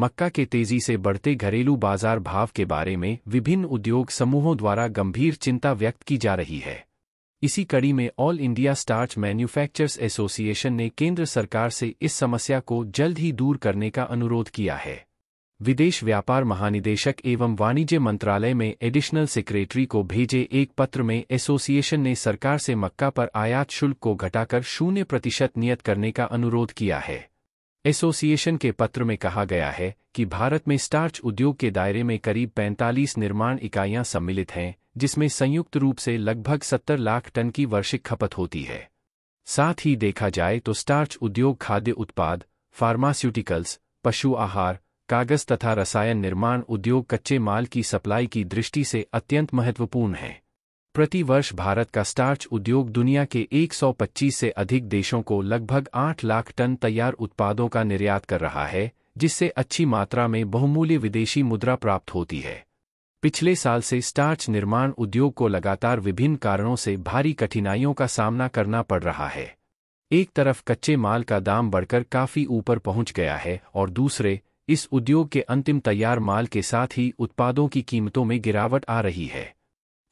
मक्का के तेजी से बढ़ते घरेलू बाजार भाव के बारे में विभिन्न उद्योग समूहों द्वारा गंभीर चिंता व्यक्त की जा रही है इसी कड़ी में all India starch manufacturers association ने केंद्र सरकार से इस समस्या को जल्द ही दूर करने का अनुरोध किया है विदेश व्यापार महानिदेशक एवं वाणिज्य मंत्रालय में एडिशनल सेक्रेटरी को भेजे एक पत्र में एसोसिएशन ने सरकार से मक्का पर आयात शुल्क को घटाकर शून्य प्रतिशत नियत करने का अनुरोध किया है एसोसिएशन के पत्र में कहा गया है कि भारत में स्टार्च उद्योग के दायरे में करीब 45 निर्माण इकाइयां सम्मिलित हैं जिसमें संयुक्त रूप से लगभग 70 लाख टन की वार्षिक खपत होती है साथ ही देखा जाए तो स्टार्च उद्योग खाद्य उत्पाद फार्मास्यूटिकल्स पशु आहार कागज तथा रसायन निर्माण उद्योग कच्चे माल की सप्लाई की दृष्टि से अत्यंत महत्वपूर्ण है प्रति वर्ष भारत का स्टार्च उद्योग दुनिया के 125 से अधिक देशों को लगभग 8 लाख टन तैयार उत्पादों का निर्यात कर रहा है जिससे अच्छी मात्रा में बहुमूल्य विदेशी मुद्रा प्राप्त होती है पिछले साल से स्टार्च निर्माण उद्योग को लगातार विभिन्न कारणों से भारी कठिनाइयों का सामना करना पड़ रहा है एक तरफ कच्चे माल का दाम बढ़कर काफी ऊपर पहुंच गया है और दूसरे इस उद्योग के अंतिम तैयार माल के साथ ही उत्पादों की कीमतों में गिरावट आ रही है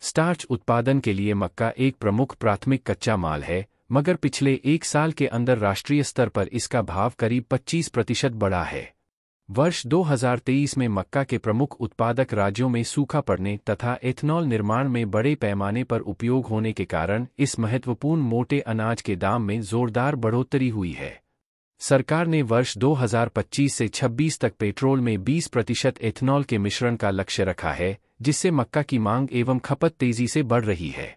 स्टार्च उत्पादन के लिए मक्का एक प्रमुख प्राथमिक कच्चा माल है मगर पिछले एक साल के अंदर राष्ट्रीय स्तर पर इसका भाव करीब 25 प्रतिशत बढ़ा है वर्ष 2023 में मक्का के प्रमुख उत्पादक राज्यों में सूखा पड़ने तथा एथनॉल निर्माण में बड़े पैमाने पर उपयोग होने के कारण इस महत्वपूर्ण मोटे अनाज के दाम में जोरदार बढ़ोतरी हुई है सरकार ने वर्ष 2025 से 26 तक पेट्रोल में 20 प्रतिशत एथनॉल के मिश्रण का लक्ष्य रखा है जिससे मक्का की मांग एवं खपत तेजी से बढ़ रही है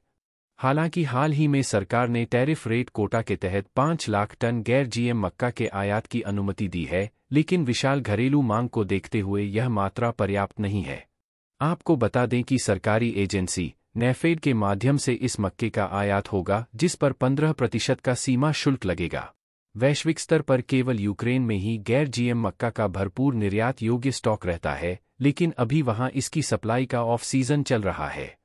हालांकि हाल ही में सरकार ने टैरिफ रेट कोटा के तहत पांच लाख टन गैर जीएम मक्का के आयात की अनुमति दी है लेकिन विशाल घरेलू मांग को देखते हुए यह मात्रा पर्याप्त नहीं है आपको बता दें कि सरकारी एजेंसी नेफेड के माध्यम से इस मक्के का आयात होगा जिस पर 15 प्रतिशत का सीमा शुल्क लगेगा वैश्विक स्तर पर केवल यूक्रेन में ही गैर जीएम मक्का का भरपूर निर्यात योग्य स्टॉक रहता है लेकिन अभी वहां इसकी सप्लाई का ऑफ सीजन चल रहा है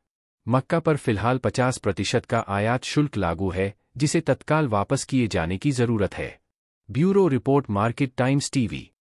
मक्का पर फिलहाल 50 प्रतिशत का आयात शुल्क लागू है जिसे तत्काल वापस किए जाने की जरूरत है bureau report market times TV